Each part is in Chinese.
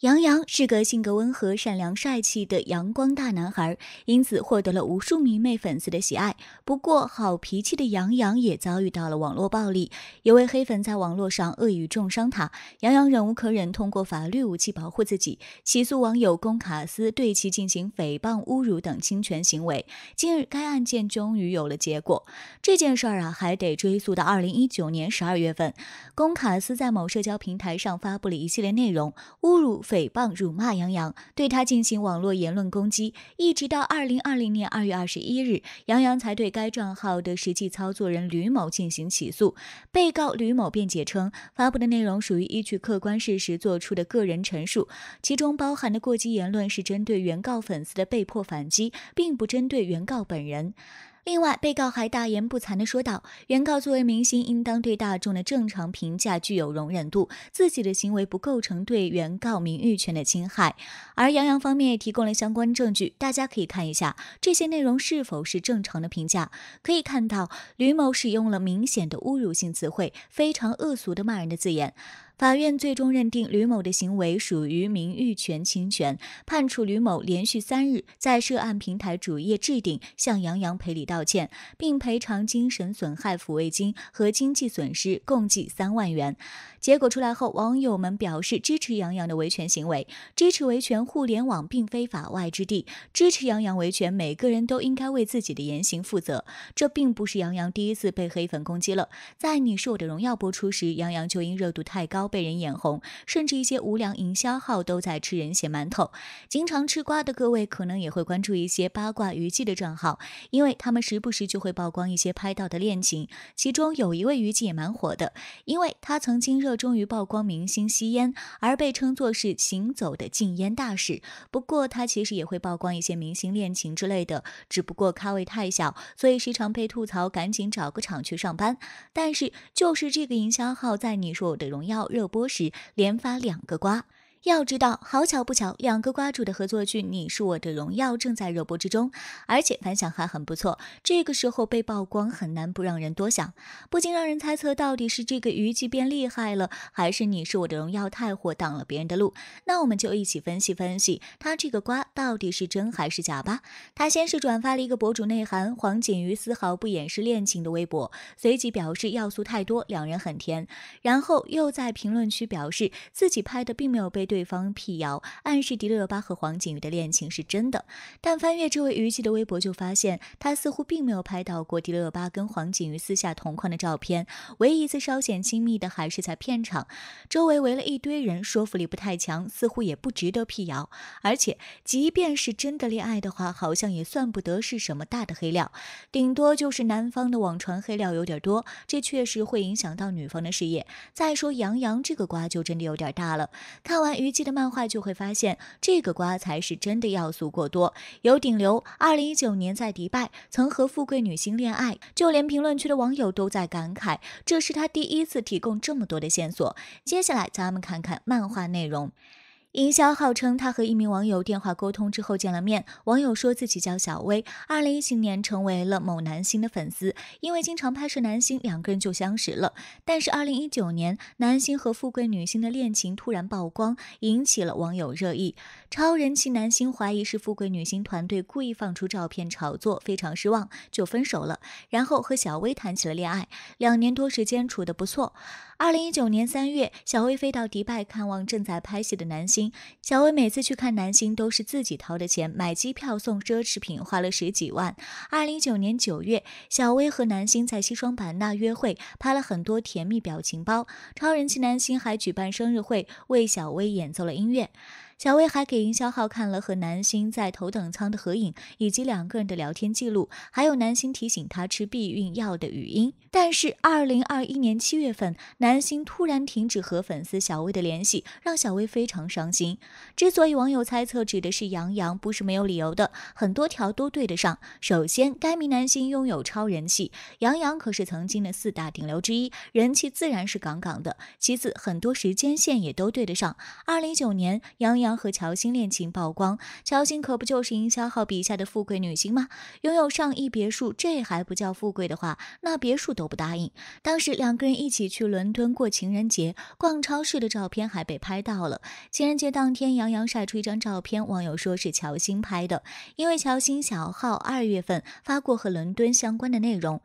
杨洋是个性格温和、善良、帅气的阳光大男孩，因此获得了无数迷妹粉丝的喜爱。不过，好脾气的杨洋也遭遇到了网络暴力，有位黑粉在网络上恶语重伤他。杨洋忍无可忍，通过法律武器保护自己，起诉网友龚卡斯对其进行诽谤、侮辱等侵权行为。近日，该案件终于有了结果。这件事儿啊，还得追溯到二零一九年十二月份，龚卡斯在某社交平台上发布了一系列内容，侮辱。诽谤、辱骂杨洋，对他进行网络言论攻击，一直到二零二零年二月二十一日，杨洋才对该账号的实际操作人吕某进行起诉。被告吕某辩解称，发布的内容属于依据客观事实作出的个人陈述，其中包含的过激言论是针对原告粉丝的被迫反击，并不针对原告本人。另外，被告还大言不惭地说道：“原告作为明星，应当对大众的正常评价具有容忍度，自己的行为不构成对原告名誉权的侵害。”而杨洋方面也提供了相关证据，大家可以看一下这些内容是否是正常的评价。可以看到，吕某使用了明显的侮辱性词汇，非常恶俗的骂人的字眼。法院最终认定吕某的行为属于名誉权侵权，判处吕某连续三日在涉案平台主页置顶向杨洋赔礼道歉，并赔偿精神损害抚慰金和经济损失共计三万元。结果出来后，网友们表示支持杨洋的维权行为，支持维权，互联网并非法外之地，支持杨洋维权，每个人都应该为自己的言行负责。这并不是杨洋第一次被黑粉攻击了，在《你是我的荣耀》播出时，杨洋就因热度太高。被人眼红，甚至一些无良营销号都在吃人血馒头。经常吃瓜的各位可能也会关注一些八卦娱记的账号，因为他们时不时就会曝光一些拍到的恋情。其中有一位娱记也蛮火的，因为他曾经热衷于曝光明星吸烟，而被称作是行走的禁烟大使。不过他其实也会曝光一些明星恋情之类的，只不过咖位太小，所以时常被吐槽赶紧找个厂去上班。但是就是这个营销号在你说我的荣耀。热播时，连发两个瓜。要知道，好巧不巧，两个瓜主的合作剧《你是我的荣耀》正在热播之中，而且反响还很不错。这个时候被曝光，很难不让人多想，不禁让人猜测到底是这个虞姬变厉害了，还是《你是我的荣耀》太火挡了别人的路？那我们就一起分析分析他这个瓜到底是真还是假吧。他先是转发了一个博主内涵黄景瑜丝毫不掩饰恋情的微博，随即表示要素太多，两人很甜。然后又在评论区表示自己拍的并没有被。对方辟谣，暗示迪丽热巴和黄景瑜的恋情是真的，但翻阅这位娱记的微博就发现，他似乎并没有拍到过迪丽热巴跟黄景瑜私下同框的照片，唯一一次稍显亲密的还是在片场，周围围了一堆人，说服力不太强，似乎也不值得辟谣。而且，即便是真的恋爱的话，好像也算不得是什么大的黑料，顶多就是男方的网传黑料有点多，这确实会影响到女方的事业。再说杨洋这个瓜就真的有点大了，看完。余悸的漫画就会发现，这个瓜才是真的要素过多。有顶流，二零一九年在迪拜曾和富贵女星恋爱，就连评论区的网友都在感慨，这是他第一次提供这么多的线索。接下来，咱们看看漫画内容。营销号称他和一名网友电话沟通之后见了面，网友说自己叫小薇，二零一七年成为了某男星的粉丝，因为经常拍摄男星，两个人就相识了。但是二零一九年男星和富贵女星的恋情突然曝光，引起了网友热议。超人气男星怀疑是富贵女星团队故意放出照片炒作，非常失望就分手了，然后和小薇谈起了恋爱，两年多时间处得不错。二零一九年三月，小薇飞到迪拜看望正在拍戏的男星。小薇每次去看男星都是自己掏的钱，买机票送奢侈品，花了十几万。二零一九年九月，小薇和男星在西双版纳约会，拍了很多甜蜜表情包。超人气男星还举办生日会，为小薇演奏了音乐。小薇还给营销号看了和男星在头等舱的合影，以及两个人的聊天记录，还有男星提醒她吃避孕药的语音。但是二零二一年七月份，男星突然停止和粉丝小薇的联系，让小薇非常伤心。之所以网友猜测指的是杨洋，不是没有理由的，很多条都对得上。首先，该名男星拥有超人气，杨洋可是曾经的四大顶流之一，人气自然是杠杠的。其次，很多时间线也都对得上。二零一九年，杨洋。和乔欣恋情曝光，乔欣可不就是营销号笔下的富贵女星吗？拥有上亿别墅，这还不叫富贵的话，那别墅都不答应。当时两个人一起去伦敦过情人节，逛超市的照片还被拍到了。情人节当天，杨洋晒出一张照片，网友说是乔欣拍的，因为乔欣小号二月份发过和伦敦相关的内容。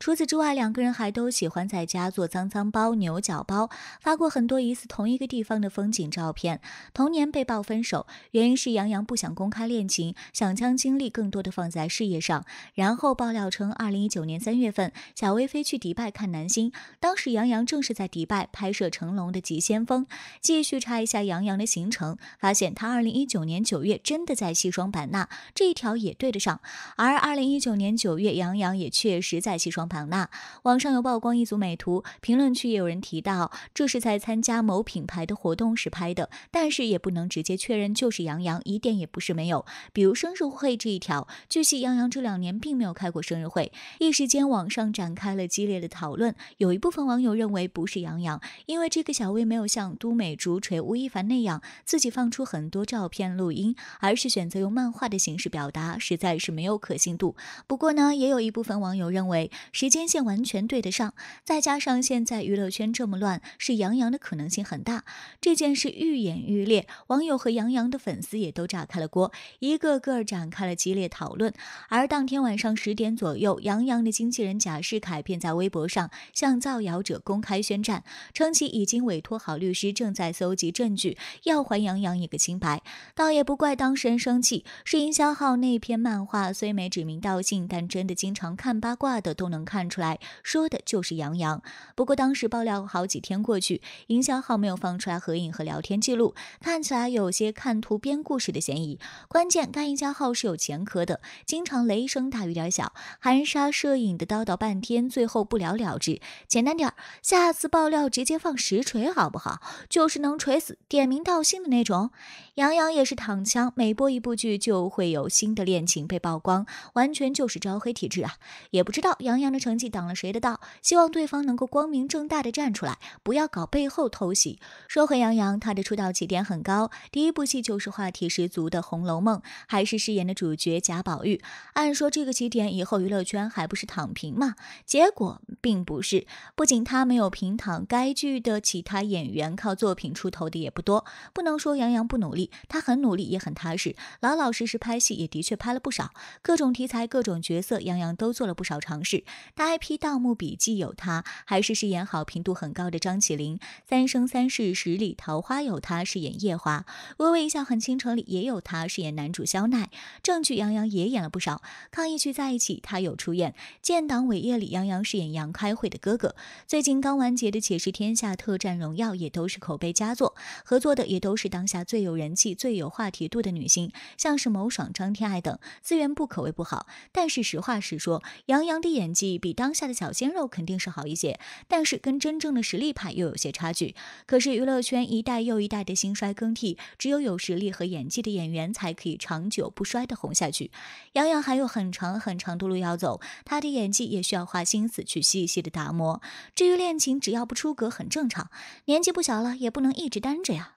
除此之外，两个人还都喜欢在家做脏脏包、牛角包，发过很多疑似同一个地方的风景照片。同年被曝分手，原因是杨洋不想公开恋情，想将精力更多的放在事业上。然后爆料称，2019年3月份，小薇飞去迪拜看男星，当时杨洋正是在迪拜拍摄成龙的《急先锋》。继续查一下杨洋的行程，发现他2019年9月真的在西双版纳，这一条也对得上。而2019年9月，杨洋也确实在西双。唐娜，网上有曝光一组美图，评论区也有人提到这是在参加某品牌的活动时拍的，但是也不能直接确认就是杨洋，疑点也不是没有，比如生日会这一条，据悉杨洋这两年并没有开过生日会，一时间网上展开了激烈的讨论，有一部分网友认为不是杨洋，因为这个小薇没有像都美竹、锤吴亦凡那样自己放出很多照片、录音，而是选择用漫画的形式表达，实在是没有可信度。不过呢，也有一部分网友认为。时间线完全对得上，再加上现在娱乐圈这么乱，是杨洋的可能性很大。这件事愈演愈烈，网友和杨洋的粉丝也都炸开了锅，一个个展开了激烈讨论。而当天晚上十点左右，杨洋的经纪人贾士凯便在微博上向造谣者公开宣战，称其已经委托好律师，正在搜集证据，要还杨洋一个清白。倒也不怪当事人生气，是营销号那篇漫画虽没指名道姓，但真的经常看八卦的都能。看出来，说的就是杨洋。不过当时爆料好几天过去，营销号没有放出来合影和聊天记录，看起来有些看图编故事的嫌疑。关键该营销号是有前科的，经常雷声大雨点小，含沙射影的叨叨半天，最后不了了之。简单点儿，下次爆料直接放实锤好不好？就是能锤死、点名道姓的那种。杨洋也是躺枪，每播一部剧就会有新的恋情被曝光，完全就是招黑体质啊！也不知道杨洋的。成绩挡了谁的道？希望对方能够光明正大的站出来，不要搞背后偷袭。说回杨洋，他的出道起点很高，第一部戏就是话题十足的《红楼梦》，还是饰演的主角贾宝玉。按说这个起点以后娱乐圈还不是躺平嘛？结果并不是，不仅他没有平躺，该剧的其他演员靠作品出头的也不多。不能说杨洋不努力，他很努力也很踏实，老老实实拍戏，也的确拍了不少各种题材、各种角色，杨洋都做了不少尝试。他 IP《盗墓笔记》有他，还是饰演好评度很高的张起灵；《三生三世十里桃花》有他，饰演夜华；《微微一笑很倾城》里也有他，饰演男主肖奈。正剧杨洋也演了不少，抗疫剧《在一起》他有出演，《建党伟业》里杨洋饰演杨开慧的哥哥。最近刚完结的《且试天下》《特战荣耀》也都是口碑佳作，合作的也都是当下最有人气、最有话题度的女星，像是某爽、张天爱等，资源不可谓不好。但是实话实说，杨洋的演技。比当下的小鲜肉肯定是好一些，但是跟真正的实力派又有些差距。可是娱乐圈一代又一代的兴衰更替，只有有实力和演技的演员才可以长久不衰的红下去。杨洋还有很长很长的路要走，他的演技也需要花心思去细细的打磨。至于恋情，只要不出格，很正常。年纪不小了，也不能一直单着呀。